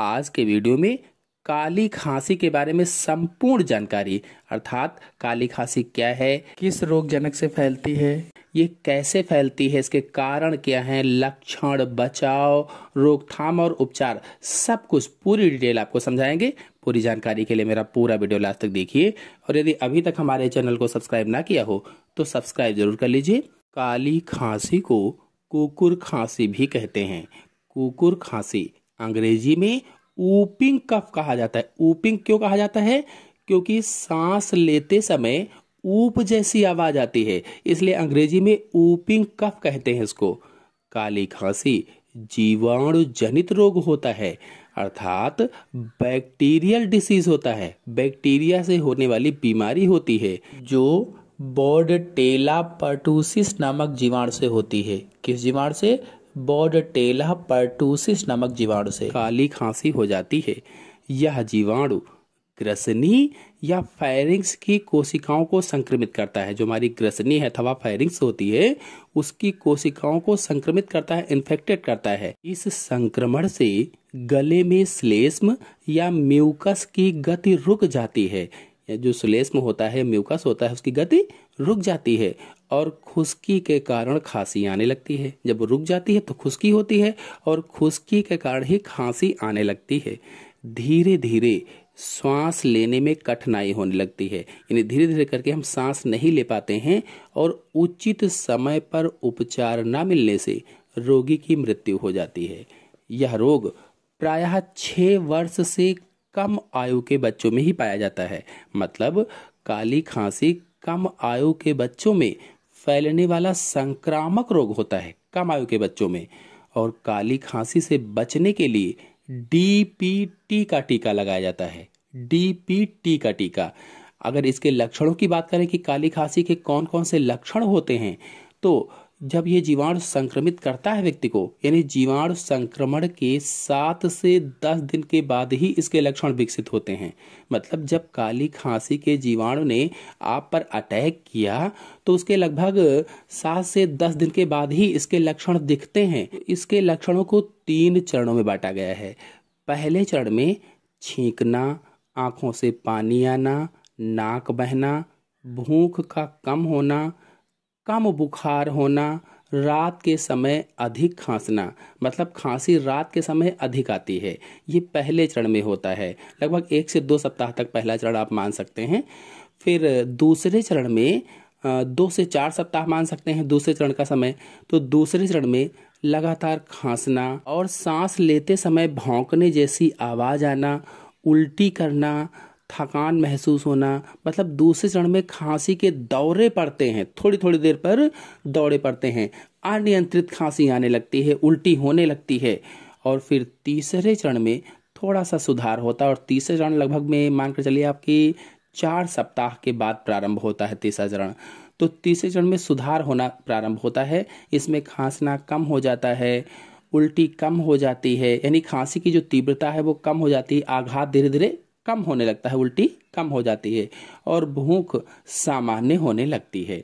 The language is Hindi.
आज के वीडियो में काली खांसी के बारे में संपूर्ण जानकारी अर्थात काली खांसी क्या है किस रोग जनक से फैलती है ये कैसे फैलती है इसके कारण क्या हैं लक्षण बचाव रोकथाम और उपचार सब कुछ पूरी डिटेल आपको समझाएंगे पूरी जानकारी के लिए मेरा पूरा वीडियो लास्ट तक देखिए और यदि अभी तक हमारे चैनल को सब्सक्राइब ना किया हो तो सब्सक्राइब जरूर कर लीजिए काली खांसी को कुकुर खांसी भी कहते हैं कुकुर खांसी अंग्रेजी में ऊपिंग कफ कहा जाता है ऊपिंग क्यों कहा जाता है क्योंकि सांस लेते समय ऊप जैसी आवाज आती है इसलिए अंग्रेजी में ऊपिंग कफ कहते हैं इसको काली खांसी जीवाणु जनित रोग होता है अर्थात बैक्टीरियल डिसीज होता है बैक्टीरिया से होने वाली बीमारी होती है जो बोर्ड टेला पर्टूसिस नामक जीवाणु से होती है किस जीवाणु से बॉर्डटेला पर्टूसिस नामक जीवाणु से काली खांसी हो जाती है यह जीवाणु ग्रसनी या फायरिंग्स की कोशिकाओं को संक्रमित करता है जो हमारी ग्रसनी है अथवा फायरिंग्स होती है उसकी कोशिकाओं को संक्रमित करता है इन्फेक्टेड करता है इस संक्रमण से गले में स्लेस्म या म्यूकस की गति रुक जाती है या जो सुलेस्म होता है म्यूकस होता है उसकी गति रुक जाती है और खुशकी के कारण खांसी आने लगती है जब रुक जाती है तो खुशकी होती है और खुशकी के कारण ही खांसी आने लगती है धीरे धीरे श्वास लेने में कठिनाई होने लगती है यानी धीरे धीरे करके हम सांस नहीं ले पाते हैं और उचित समय पर उपचार न मिलने से रोगी की मृत्यु हो जाती है यह रोग प्रायः छः वर्ष से कम आयु के बच्चों में ही पाया जाता है मतलब काली खांसी कम आयु के बच्चों में फैलने वाला संक्रामक रोग होता है कम आयु के बच्चों में और काली खांसी से बचने के लिए डीपीटी का टीका लगाया जाता है डीपीटी का टीका अगर इसके लक्षणों की बात करें कि काली खांसी के कौन कौन से लक्षण होते हैं तो जब ये जीवाणु संक्रमित करता है व्यक्ति को यानी जीवाणु संक्रमण के सात से दस दिन के बाद ही इसके लक्षण विकसित होते हैं मतलब जब काली खांसी के जीवाणु ने आप पर अटैक किया तो उसके लगभग सात से दस दिन के बाद ही इसके लक्षण दिखते हैं इसके लक्षणों को तीन चरणों में बांटा गया है पहले चरण में छींकना आँखों से पानी आना नाक बहना भूख का कम होना कम बुखार होना रात के समय अधिक खांसना मतलब खांसी रात के समय अधिक आती है ये पहले चरण में होता है लगभग एक से दो सप्ताह तक पहला चरण आप मान सकते हैं फिर दूसरे चरण में दो से चार सप्ताह मान सकते हैं दूसरे चरण का समय तो दूसरे चरण में लगातार खांसना और सांस लेते समय भौंकने जैसी आवाज़ आना उल्टी करना थकान महसूस होना मतलब दूसरे चरण में खांसी के दौरे पड़ते हैं थोड़ी थोड़ी देर पर दौरे पड़ते हैं अनियंत्रित खांसी आने लगती है उल्टी होने लगती है और फिर तीसरे चरण में थोड़ा सा सुधार होता है और तीसरे चरण लगभग में मानकर चलिए आपकी चार सप्ताह के बाद प्रारंभ होता है तीसरा चरण तो तीसरे चरण में सुधार होना प्रारंभ होता है इसमें खांसना कम हो जाता है उल्टी कम हो जाती है यानी खांसी की जो तीव्रता है वो कम हो जाती है आघात धीरे धीरे कम होने लगता है उल्टी कम हो जाती है और भूख सामान्य होने लगती है